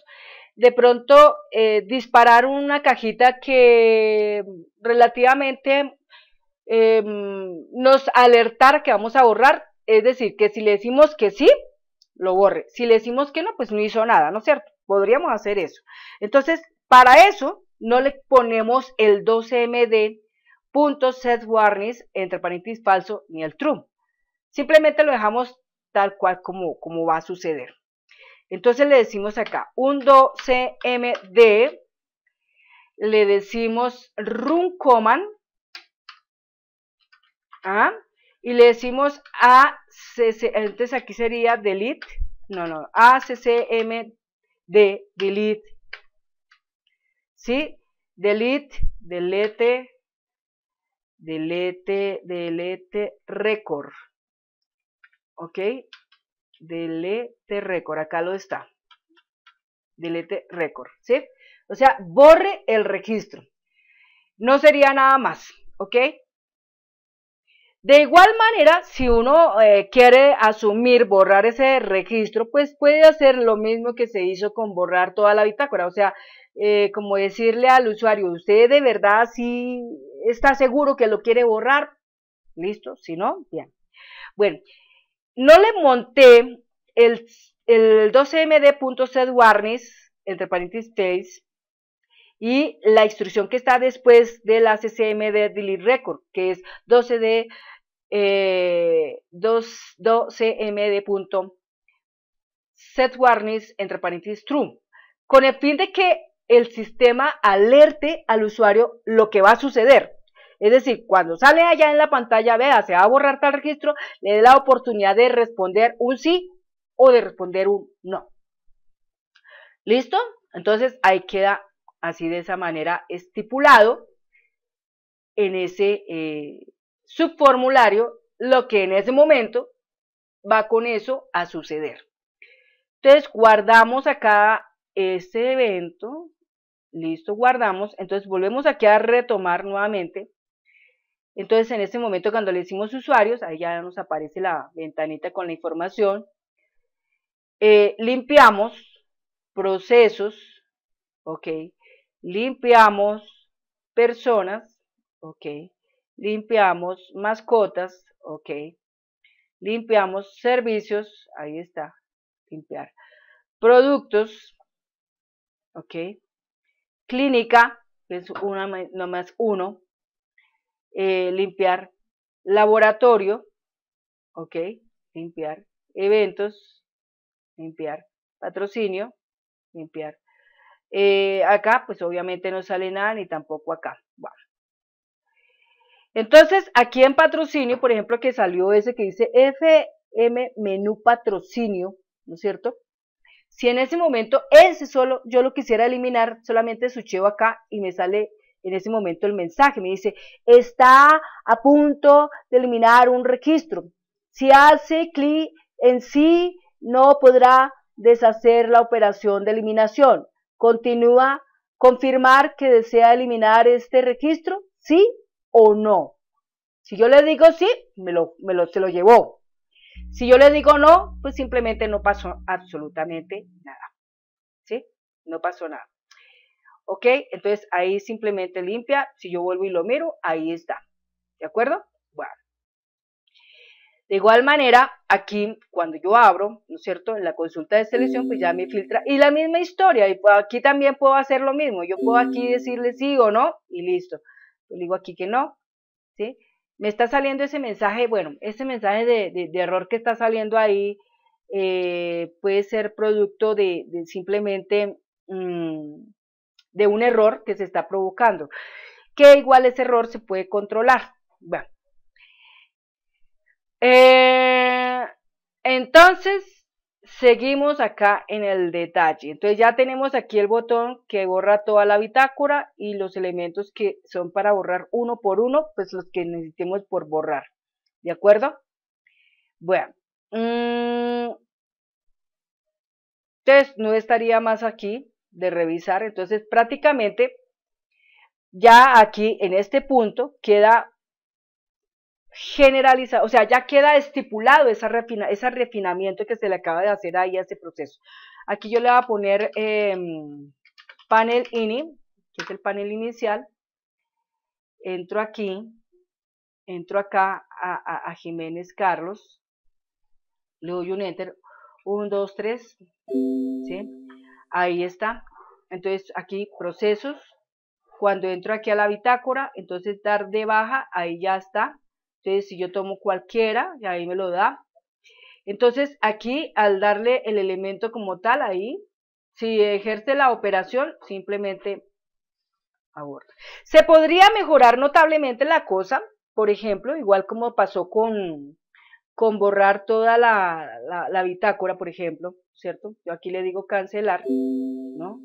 de pronto eh, disparar una cajita que relativamente em, nos alertar que vamos a borrar, es decir, que si le decimos que sí, lo borre, si le decimos que no, pues no hizo nada, ¿no es cierto? Podríamos hacer eso. Entonces, para eso no le ponemos el 12 mdsetwarnings entre paréntesis falso ni el true. Simplemente lo dejamos tal cual como, como va a suceder. Entonces le decimos acá, un do cmd, le decimos run command, ¿ah? y le decimos acc, entonces aquí sería delete, no, no, accmd, delete, ¿sí? Delete, delete, delete, delete, record, ¿ok? delete record, acá lo está, delete record, ¿sí? O sea, borre el registro, no sería nada más, ¿ok? De igual manera, si uno eh, quiere asumir borrar ese registro, pues puede hacer lo mismo que se hizo con borrar toda la bitácora, o sea, eh, como decirle al usuario, usted de verdad sí está seguro que lo quiere borrar, listo, si no, bien. Bueno, no le monté el, 12 mdsetwarnings entre paréntesis, y la instrucción que está después de la CCMD delete record, que es 12D, 12 eh, entre paréntesis, true, con el fin de que el sistema alerte al usuario lo que va a suceder. Es decir, cuando sale allá en la pantalla, vea, se va a borrar tal registro, le dé la oportunidad de responder un sí o de responder un no. ¿Listo? Entonces ahí queda así de esa manera estipulado en ese eh, subformulario lo que en ese momento va con eso a suceder. Entonces guardamos acá ese evento, listo, guardamos, entonces volvemos aquí a retomar nuevamente entonces, en este momento, cuando le hicimos usuarios, ahí ya nos aparece la ventanita con la información. Eh, limpiamos procesos, ok. Limpiamos personas, ok. Limpiamos mascotas, ok. Limpiamos servicios, ahí está, limpiar. Productos, ok. Clínica, es una más uno, eh, limpiar laboratorio, ¿ok? Limpiar eventos, limpiar patrocinio, limpiar. Eh, acá, pues obviamente no sale nada, ni tampoco acá. Entonces, aquí en patrocinio, por ejemplo, que salió ese que dice FM menú patrocinio, ¿no es cierto? Si en ese momento ese solo yo lo quisiera eliminar, solamente sucheo acá y me sale en ese momento el mensaje. Me dice, está a punto de eliminar un registro. Si hace clic en sí, no podrá deshacer la operación de eliminación. Continúa, confirmar que desea eliminar este registro, sí o no. Si yo le digo sí, me lo, me lo, se lo llevó. Si yo le digo no, pues simplemente no pasó absolutamente nada. ¿Sí? No pasó nada. ¿Ok? Entonces ahí simplemente limpia. Si yo vuelvo y lo miro, ahí está. ¿De acuerdo? Bueno. De igual manera, aquí cuando yo abro, ¿no es cierto? En la consulta de selección, pues ya me filtra. Y la misma historia, y aquí también puedo hacer lo mismo. Yo puedo aquí mm. decirle sí o no y listo. Yo digo aquí que no, ¿sí? Me está saliendo ese mensaje, bueno, ese mensaje de, error que está saliendo ahí eh, puede ser producto de, simplemente mm, de un error que se está provocando, que igual ese error se puede controlar. Bueno. Eh, entonces, seguimos acá en el detalle. Entonces ya tenemos aquí el botón que borra toda la bitácora y los elementos que son para borrar uno por uno, pues los que necesitemos por borrar. ¿De acuerdo? Bueno. Mm, entonces, no estaría más aquí de revisar. Entonces, prácticamente ya aquí en este punto queda generalizado, o sea, ya queda estipulado esa ese refinamiento que se le acaba de hacer ahí a ese proceso. Aquí yo le voy a poner em, panel ini, que es el panel inicial. Entro aquí, entro acá a, a Jiménez Carlos, le doy un enter, 1, 2, 3, ¿sí? Ahí está. Entonces aquí procesos. Cuando entro aquí a la bitácora, entonces dar de baja, ahí ya está. Entonces si yo tomo cualquiera, ahí me lo da. Entonces aquí al darle el elemento como tal, ahí, si ejerce la operación, simplemente aborta. Se podría mejorar notablemente la cosa, por ejemplo, igual como pasó con, con borrar toda la, bitácora, por ejemplo, ¿cierto? Yo aquí le digo cancelar, ¿no?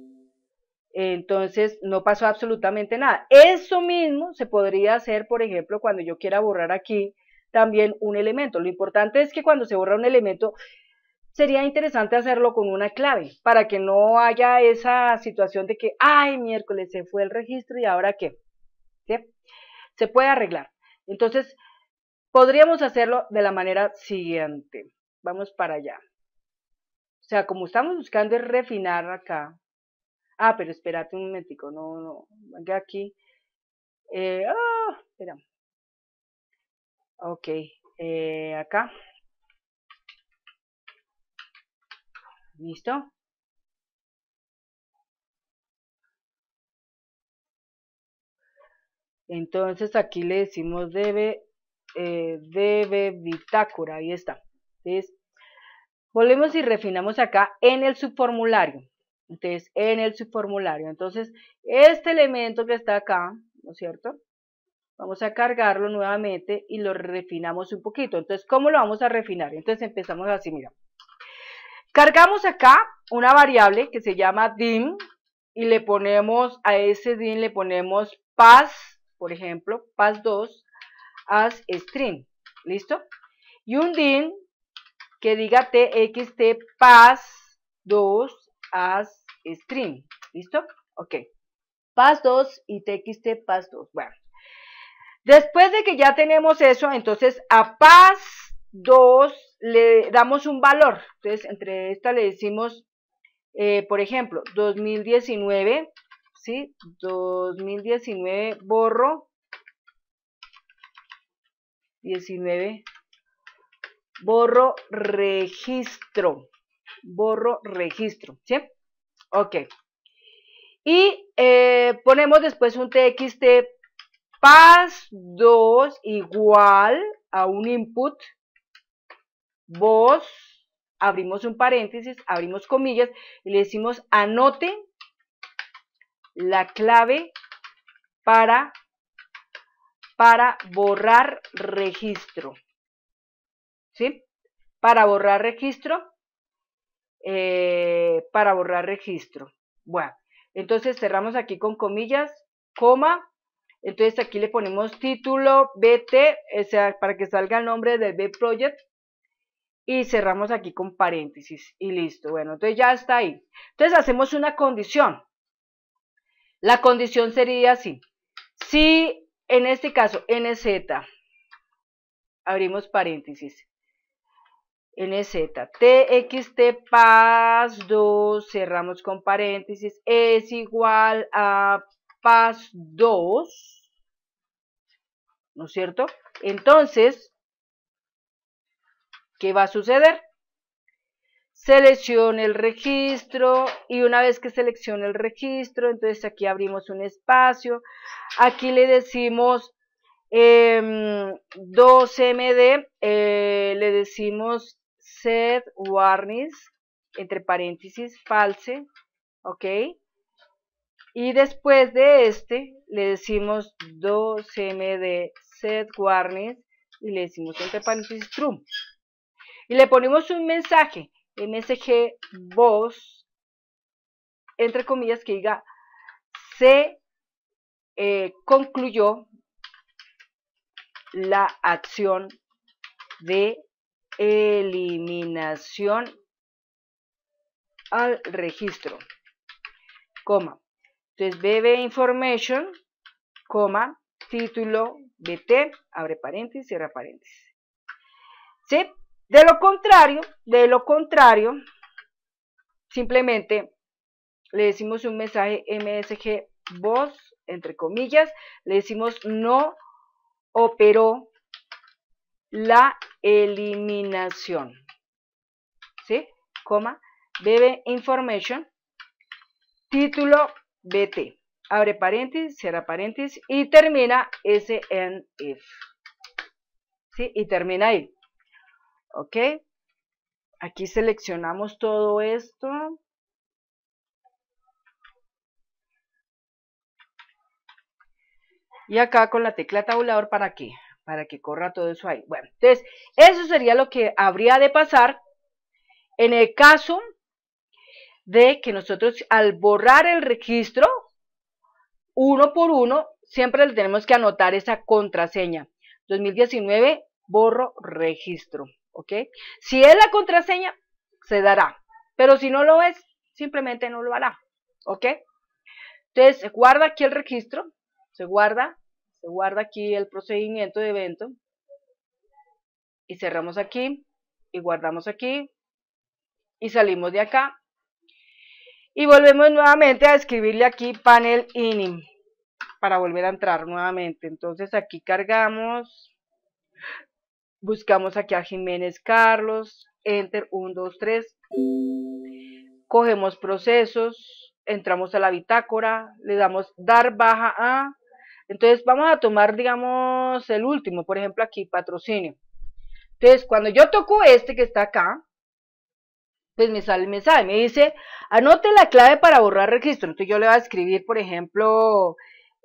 Entonces no pasó absolutamente nada. Eso mismo se podría hacer, por ejemplo, cuando yo quiera borrar aquí también un elemento. Lo importante es que cuando se borra un elemento, sería interesante hacerlo con una clave, para que no haya esa situación de que, ay, miércoles se fue el registro y ahora qué. ¿Sí? Se puede arreglar. Entonces, Podríamos hacerlo de la manera siguiente. Vamos para allá. O sea, como estamos buscando refinar acá. Ah, pero espérate un momentico. No, no. Venga aquí. Eh, ah, espera. Ok. Eh, acá. ¿Listo? Entonces aquí le decimos debe eh, debe bitácora, ahí está. volvemos y refinamos acá en el subformulario. Entonces, en el subformulario. Entonces, este elemento que está acá, ¿no es cierto? Vamos a cargarlo nuevamente y lo refinamos un poquito. Entonces, ¿cómo lo vamos a refinar? Entonces, empezamos así, mira. Cargamos acá una variable que se llama dim y le ponemos, a ese dim le ponemos pas por ejemplo, pas 2 as string. ¿Listo? Y un din que diga txt pas 2 as string. ¿Listo? Ok. pas 2 y txt pas 2. Bueno. Después de que ya tenemos eso, entonces a pas 2 le damos un valor. Entonces, entre esta le decimos, eh, por ejemplo, 2019, ¿sí? 2019 borro 19. Borro registro. Borro registro. ¿Sí? Ok. Y eh, ponemos después un txt pas2 igual a un input voz, abrimos un paréntesis, abrimos comillas y le decimos anote la clave para para borrar registro. ¿Sí? Para borrar registro. Eh, para borrar registro. Bueno, entonces cerramos aquí con comillas, coma. Entonces aquí le ponemos título BT, para que salga el nombre del B Project. Y cerramos aquí con paréntesis y listo. Bueno, entonces ya está ahí. Entonces hacemos una condición. La condición sería así. Si en este caso, NZ, abrimos paréntesis, NZ, TXT PAS 2, cerramos con paréntesis, e es igual a PAS 2, ¿no es cierto? Entonces, ¿qué va a suceder? seleccione el registro y una vez que seleccione el registro, entonces aquí abrimos un espacio, aquí le decimos 2MD, em, eh, le decimos set warnings, entre paréntesis, false, ok, y después de este le decimos 2MD set warnings y le decimos entre paréntesis true y le ponemos un mensaje MSG voz, entre comillas, que diga, se eh, concluyó la acción de eliminación al registro, coma. Entonces, BB Information, coma, título BT, abre paréntesis, cierra paréntesis. ¿Sí? De lo contrario, de lo contrario, simplemente le decimos un mensaje MSG voz, entre comillas, le decimos no operó la eliminación. ¿Sí? Coma, BB Information, título BT. Abre paréntesis, cierra paréntesis y termina SNF. ¿Sí? Y termina ahí. ¿Ok? Aquí seleccionamos todo esto. Y acá con la tecla tabulador, ¿para qué? Para que corra todo eso ahí. Bueno, entonces, eso sería lo que habría de pasar en el caso de que nosotros al borrar el registro, uno por uno, siempre le tenemos que anotar esa contraseña. 2019, borro registro. ¿ok? Si es la contraseña, se dará, pero si no lo es, simplemente no lo hará, ¿ok? Entonces, se guarda aquí el registro, se guarda, se guarda aquí el procedimiento de evento, y cerramos aquí, y guardamos aquí, y salimos de acá, y volvemos nuevamente a escribirle aquí panel inim para volver a entrar nuevamente entonces aquí cargamos Buscamos aquí a Jiménez Carlos, Enter 1, 2, 3. Cogemos procesos, entramos a la bitácora, le damos dar baja a. Entonces vamos a tomar, digamos, el último, por ejemplo aquí, patrocinio. Entonces cuando yo toco este que está acá, pues me sale el mensaje, me dice, anote la clave para borrar registro. Entonces yo le voy a escribir, por ejemplo,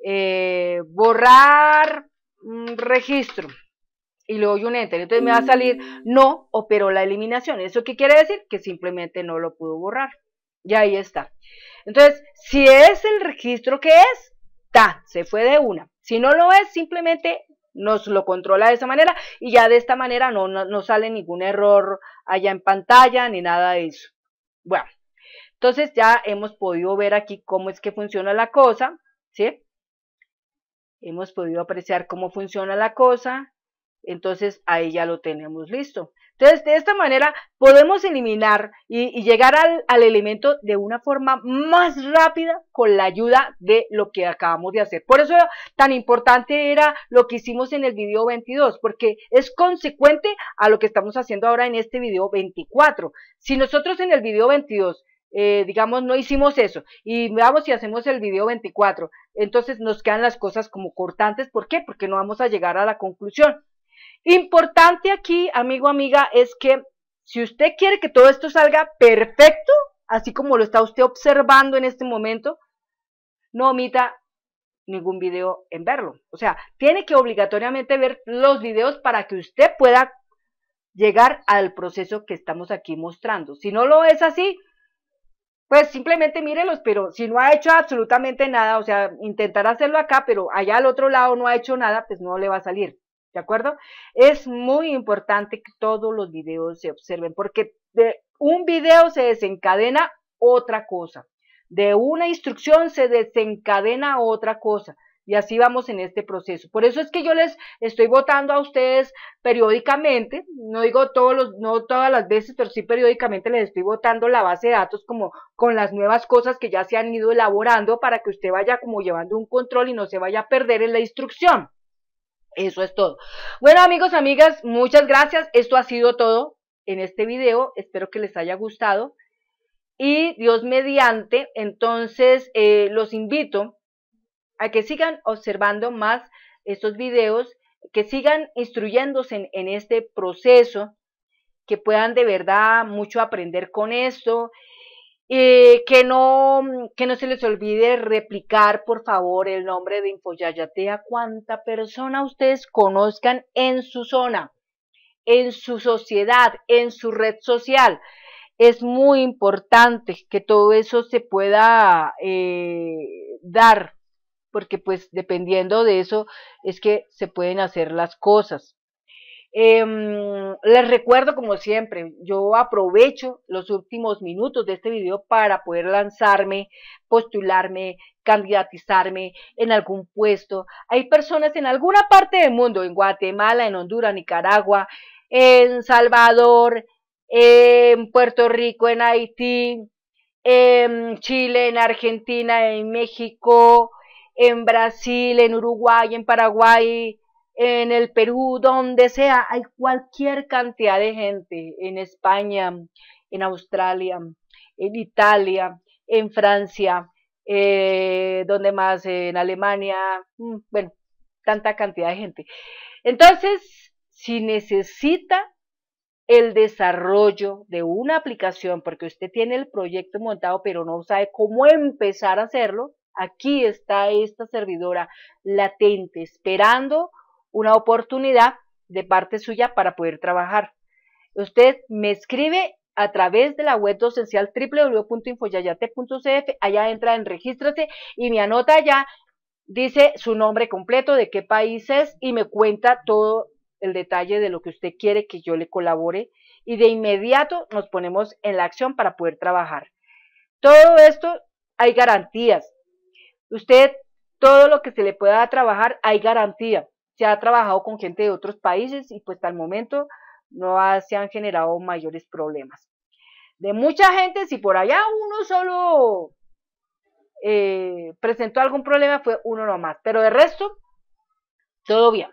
eh, borrar mm, registro y le doy un enter. Entonces me va a mm. salir no operó la eliminación. ¿Eso qué quiere decir? Que simplemente no lo pudo borrar. Y ahí está. Entonces, si es el registro que es, ta, se fue de una. Si no lo es, simplemente nos lo controla de esa manera y ya de esta manera no, no sale ningún error allá en pantalla ni nada de eso. Bueno, entonces ya hemos podido ver aquí cómo es que funciona la cosa, ¿sí? Hemos podido apreciar cómo funciona la cosa, entonces ahí ya lo tenemos listo. Entonces de esta manera podemos eliminar y, llegar al, al, elemento de una forma más rápida con la ayuda de lo que acabamos de hacer. Por eso tan importante era lo que hicimos en el video 22 porque es consecuente a lo que estamos haciendo ahora en este video 24. Si nosotros en el video 22 eh, digamos, no hicimos eso. Y vamos y hacemos el video 24. Entonces nos quedan las cosas como cortantes. ¿Por qué? Porque no vamos a llegar a la conclusión. Importante aquí, amigo, amiga, es que si usted quiere que todo esto salga perfecto, así como lo está usted observando en este momento, no omita ningún video en verlo. O sea, tiene que obligatoriamente ver los videos para que usted pueda llegar al proceso que estamos aquí mostrando. Si no lo es así, pues simplemente mírelos, pero si no ha hecho absolutamente nada, o sea, intentar hacerlo acá, pero allá al otro lado no ha hecho nada, pues no le va a salir. ¿De acuerdo? Es muy importante que todos los videos se observen porque de un video se desencadena otra cosa. De una instrucción se desencadena otra cosa. Y así vamos en este proceso. Por eso es que yo les estoy votando a ustedes periódicamente, no digo todos los, no todas las veces, pero sí periódicamente les estoy votando la base de datos como con las nuevas cosas que ya se han ido elaborando para que usted vaya como llevando un control y no se vaya a perder en la instrucción. Eso es todo. Bueno, amigos, amigas, muchas gracias. Esto ha sido todo en este video. Espero que les haya gustado. Y Dios mediante, entonces eh, los invito a que sigan observando más estos videos, que sigan instruyéndose en, en este proceso, que puedan de verdad mucho aprender con esto, eh, que, no, mm, que no se les olvide replicar, por favor, el nombre de infoyayatea cuánta persona ustedes conozcan en su zona, en su sociedad, en su red social. Es muy importante que todo eso se pueda eh, dar, porque pues dependiendo de eso es que se pueden hacer las cosas. Em, les recuerdo, como siempre, yo aprovecho los últimos minutos de este video para poder lanzarme, postularme, candidatizarme en algún puesto. Hay personas en alguna parte del mundo, en Guatemala, en Honduras, Nicaragua, en Salvador, en Puerto Rico, en Haití, en Chile, en Argentina, en México, en Brasil, en Uruguay, en Paraguay, en el Perú, donde sea, hay cualquier cantidad de gente, en España, en Australia, en Italia, en Francia, eh, donde más, en Alemania, mm, bueno, tanta cantidad de gente. Entonces, si necesita el desarrollo de una aplicación, porque usted tiene el proyecto montado, pero no sabe cómo empezar a hacerlo, aquí está esta servidora latente, esperando una oportunidad de parte suya para poder trabajar. Usted me escribe a través de la web docencial www.infoyayate.cf, allá entra en regístrate y me anota allá, dice su nombre completo, de qué país es y me cuenta todo el detalle de lo que usted quiere que yo le colabore y de inmediato nos ponemos en la acción para poder trabajar. Todo esto hay garantías. Usted, todo lo que se le pueda trabajar, hay garantía se ha trabajado con gente de otros países y pues hasta el momento no se han generado mayores problemas. De mucha gente, si por allá uno solo eh, presentó algún problema, fue uno nomás, pero de resto, todo bien.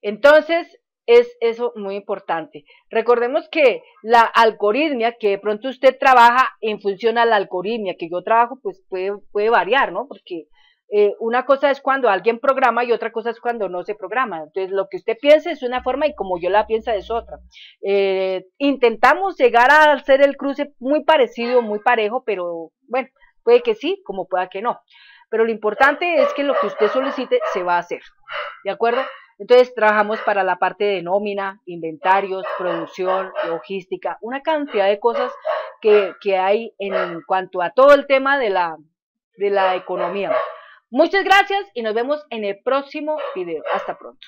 Entonces, es eso muy importante. Recordemos que la algoritmia, que de pronto usted trabaja en función a la algoritmia, que yo trabajo, pues puede, puede variar, ¿no? Porque eh, una cosa es cuando alguien programa y otra cosa es cuando no se programa. Entonces, lo que usted piense es una forma y como yo la piensa es otra. Eh, intentamos llegar a hacer el cruce muy parecido, muy parejo, pero bueno, puede que sí, como pueda que no. Pero lo importante es que lo que usted solicite se va a hacer. ¿De acuerdo? Entonces trabajamos para la parte de nómina, inventarios, producción, logística, una cantidad de cosas que, hay en, cuanto a todo el tema de de la economía. Muchas gracias y nos vemos en el próximo video. Hasta pronto.